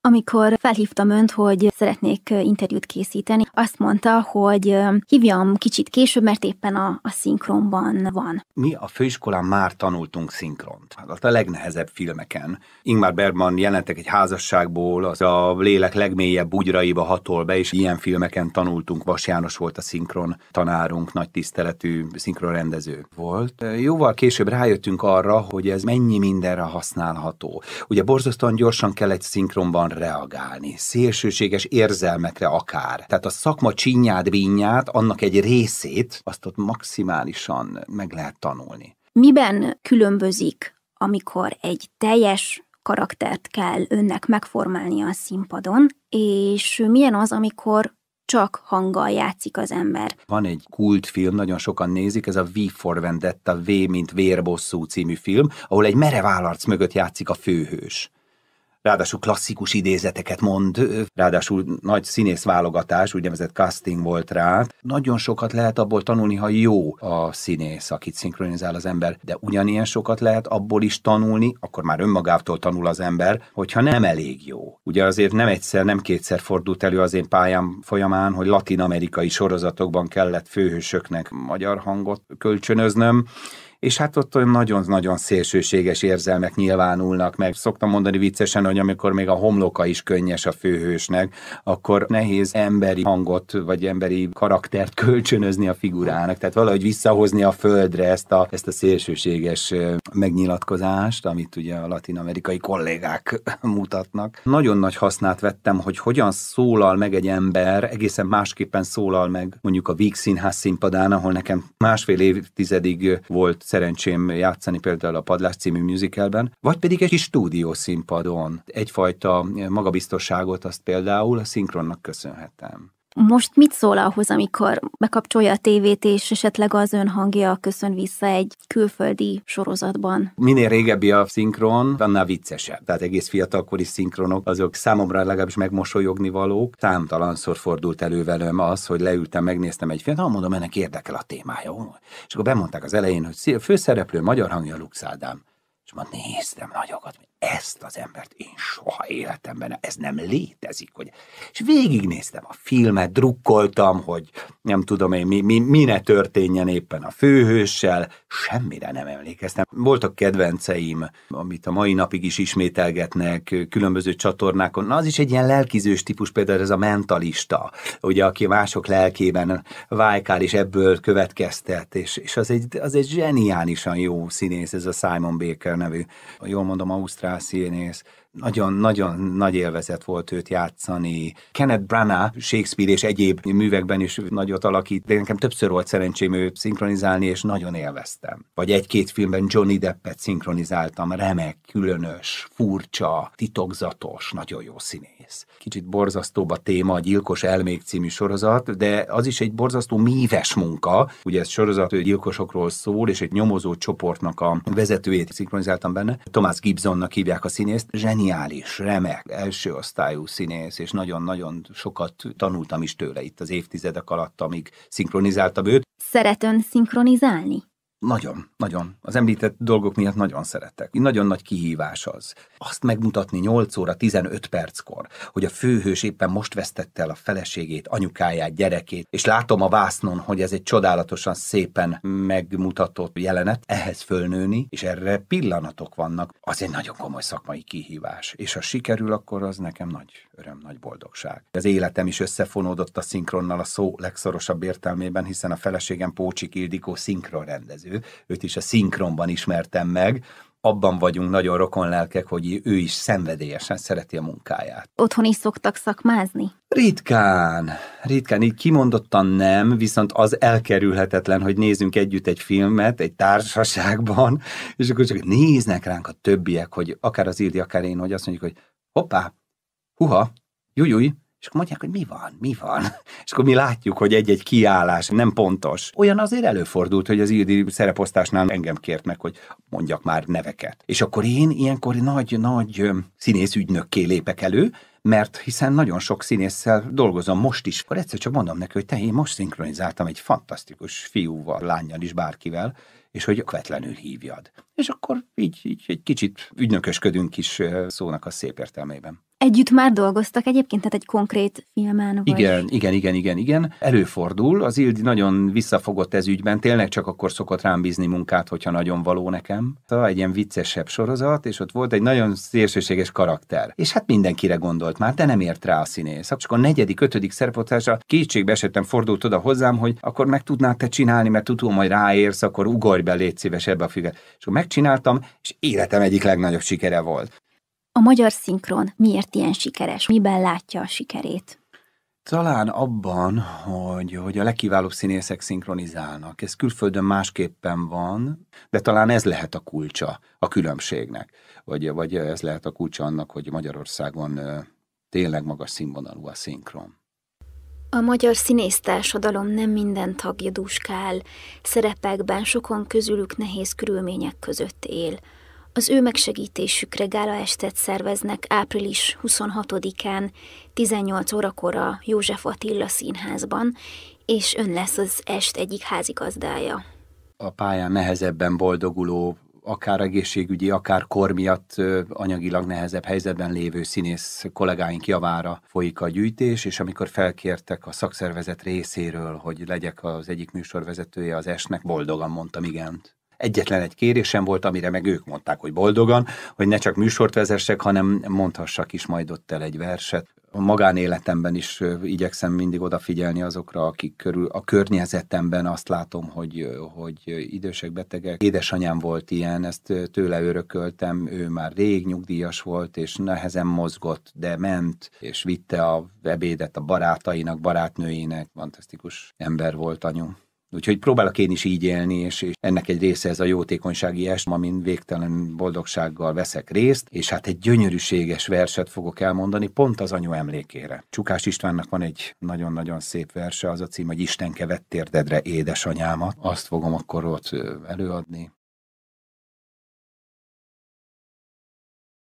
Amikor felhívtam önt, hogy szeretnék interjút készíteni, azt mondta, hogy hívjam kicsit később, mert éppen a, a szinkronban van. Mi a főiskolán már tanultunk szinkront. Hát a legnehezebb filmeken. Ingmar Bergman jelentek egy házasságból, az a lélek legmélyebb bugyraiba hatol be, és ilyen filmeken tanultunk. Vas János volt a szinkron tanárunk, nagy tiszteletű szinkronrendező volt. Jóval később rájöttünk arra, hogy ez mennyi mindenre használható. Ugye borzasztóan gyorsan kell egy szinkronban gyorsan reagálni, szélsőséges érzelmekre akár. Tehát a szakma csinyád, bínyát, annak egy részét, azt ott maximálisan meg lehet tanulni. Miben különbözik, amikor egy teljes karaktert kell önnek megformálnia a színpadon, és milyen az, amikor csak hanggal játszik az ember. Van egy kultfilm, nagyon sokan nézik, ez a V for Vendetta, V mint vérbosszú című film, ahol egy merev állarc mögött játszik a főhős ráadásul klasszikus idézeteket mond, ráadásul nagy színész válogatás, úgynevezett casting volt rá. Nagyon sokat lehet abból tanulni, ha jó a színész, akit szinkronizál az ember, de ugyanilyen sokat lehet abból is tanulni, akkor már önmagától tanul az ember, hogyha nem elég jó. Ugye azért nem egyszer, nem kétszer fordult elő az én pályám folyamán, hogy latin-amerikai sorozatokban kellett főhősöknek magyar hangot kölcsönöznöm, és hát ott nagyon-nagyon szélsőséges érzelmek nyilvánulnak meg. Szoktam mondani viccesen, hogy amikor még a homloka is könnyes a főhősnek, akkor nehéz emberi hangot vagy emberi karaktert kölcsönözni a figurának, tehát valahogy visszahozni a földre ezt a, ezt a szélsőséges megnyilatkozást, amit ugye a latinamerikai kollégák mutatnak. Nagyon nagy hasznát vettem, hogy hogyan szólal meg egy ember, egészen másképpen szólal meg mondjuk a Víg Színház színpadán, ahol nekem másfél évtizedig volt szerencsém játszani például a Padlás című musicalben, vagy pedig egy kis stúdió színpadon. Egyfajta magabiztosságot azt például a szinkronnak köszönhetem. Most mit szól ahhoz, amikor bekapcsolja a tévét, és esetleg az ön hangja köszön vissza egy külföldi sorozatban? Minél régebbi a szinkron, annál viccesebb. Tehát egész fiatalkori szinkronok, azok számomra legalábbis megmosolyogni valók. Számtalanszor fordult elő velem az, hogy leültem, megnéztem egy fiatal, mondom, ennek érdekel a témája. És akkor bemondták az elején, hogy főszereplő magyar hangja Lux Ádám. És ma néztem nagyokat, ezt az embert én soha életemben, ez nem létezik. Hogy... És végignéztem a filmet, drukkoltam, hogy nem tudom én, mi, mi, mi ne történjen éppen a főhőssel, semmire nem emlékeztem. Voltak kedvenceim, amit a mai napig is ismételgetnek különböző csatornákon, Na, az is egy ilyen lelkizős típus, például ez a mentalista, ugye, aki mások lelkében vájkál, és ebből következtet, és, és az, egy, az egy zseniálisan jó színész, ez a Simon Baker nevű, jól mondom, Ausztrál a színész, nagyon-nagyon nagy élvezet volt őt játszani. Kenneth Branagh Shakespeare és egyéb művekben is nagyot alakít, de nekem többször volt szerencsém őt szinkronizálni, és nagyon élveztem. Vagy egy-két filmben Johnny Deppet szinkronizáltam, remek, különös, furcsa, titokzatos, nagyon jó színész egész. Kicsit borzasztóbb a téma, a Gyilkos Elmék című sorozat, de az is egy borzasztó míves munka. Ugye ez sorozat gyilkosokról szól, és egy nyomozó csoportnak a vezetőjét szinkronizáltam benne. Thomas Gibsonnak hívják a színészt. Zseniális, remek, első osztályú színész, és nagyon-nagyon sokat tanultam is tőle itt az évtizedek alatt, amíg szinkronizáltam őt. Szeretön szinkronizálni? Nagyon, nagyon. Az említett dolgok miatt nagyon szeretek. Nagyon nagy kihívás az. Azt megmutatni 8 óra 15 perckor, hogy a főhős éppen most vesztette el a feleségét, anyukáját, gyerekét, és látom a vásznon, hogy ez egy csodálatosan szépen megmutatott jelenet, ehhez fölnőni, és erre pillanatok vannak. Az egy nagyon komoly szakmai kihívás, és ha sikerül, akkor az nekem nagy öröm, nagy boldogság. Az életem is összefonódott a szinkronnal a szó legszorosabb értelmében, hiszen a feleségem Pócsik Ildikó szinkronrendező rendező, őt is a szinkronban ismertem meg, abban vagyunk nagyon lelkek, hogy ő is szenvedélyesen szereti a munkáját. Otthon is szoktak szakmázni? Ritkán, ritkán, így kimondottan nem, viszont az elkerülhetetlen, hogy nézzünk együtt egy filmet, egy társaságban, és akkor csak néznek ránk a többiek, hogy akár az Ildi, akár én, hogy azt mondjuk, hogy hoppá, huha, jújúj, és akkor mondják, hogy mi van, mi van. És akkor mi látjuk, hogy egy-egy kiállás nem pontos. Olyan azért előfordult, hogy az írdi szereposztásnál engem kért meg, hogy mondjak már neveket. És akkor én ilyenkor nagy-nagy ügynökké lépek elő, mert hiszen nagyon sok színésszel dolgozom most is. Akkor egyszer csak mondom neki, hogy te, én most szinkronizáltam egy fantasztikus fiúval, lányjal is, bárkivel, és hogy vetlenül hívjad. És akkor így, így egy kicsit ügynökösködünk is szónak a szép értelmében. Együtt már dolgoztak egyébként, tehát egy konkrét filmen? Vagy... Igen, igen, igen, igen, igen. Előfordul. Az Ildi nagyon visszafogott ez ügyben, tényleg csak akkor szokott rám bízni munkát, hogyha nagyon való nekem. Szóval egy ilyen viccesebb sorozat, és ott volt egy nagyon szélsőséges karakter. És hát mindenkire gondolt már, de nem ért rá a színész. Csak a negyedik, ötödik szerepotása kétségbe esettem fordult oda hozzám, hogy akkor meg tudnád te csinálni, mert tudom, hogy ráérsz, akkor ugorj be, légy szíves ebbe a füge. És akkor megcsináltam, és életem egyik legnagyobb sikere volt. A magyar szinkron miért ilyen sikeres? Miben látja a sikerét? Talán abban, hogy, hogy a legkiválóbb színészek szinkronizálnak. Ez külföldön másképpen van, de talán ez lehet a kulcsa a különbségnek, vagy, vagy ez lehet a kulcsa annak, hogy Magyarországon tényleg magas színvonalú a szinkron. A magyar színésztársadalom nem minden tagja duskál, szerepekben sokan közülük nehéz körülmények között él. Az ő megsegítésükre gála estet szerveznek április 26-án 18 órakor a József Attila színházban, és ön lesz az est egyik házigazdája. A pályán nehezebben boldoguló, akár egészségügyi, akár kor miatt anyagilag nehezebb helyzetben lévő színész kollégáink javára folyik a gyűjtés, és amikor felkértek a szakszervezet részéről, hogy legyek az egyik műsorvezetője az esnek, boldogan mondtam igent. Egyetlen egy kérésem volt, amire meg ők mondták, hogy boldogan, hogy ne csak műsort vezessek, hanem mondhassak is majd ott el egy verset. A magánéletemben is igyekszem mindig odafigyelni azokra, akik körül a környezetemben azt látom, hogy, hogy idősek, betegek. Édesanyám volt ilyen, ezt tőle örököltem, ő már rég nyugdíjas volt, és nehezen mozgott, de ment, és vitte a ebédet a barátainak, barátnőinek. Fantasztikus ember volt anyu. Úgyhogy próbálok én is így élni, és, és ennek egy része ez a jótékonysági esma, amin végtelen boldogsággal veszek részt, és hát egy gyönyörűséges verset fogok elmondani, pont az anyu emlékére. Csukás Istvánnak van egy nagyon-nagyon szép verse, az a cím, hogy Isten kevett térdedre édesanyámat. Azt fogom akkor ott előadni.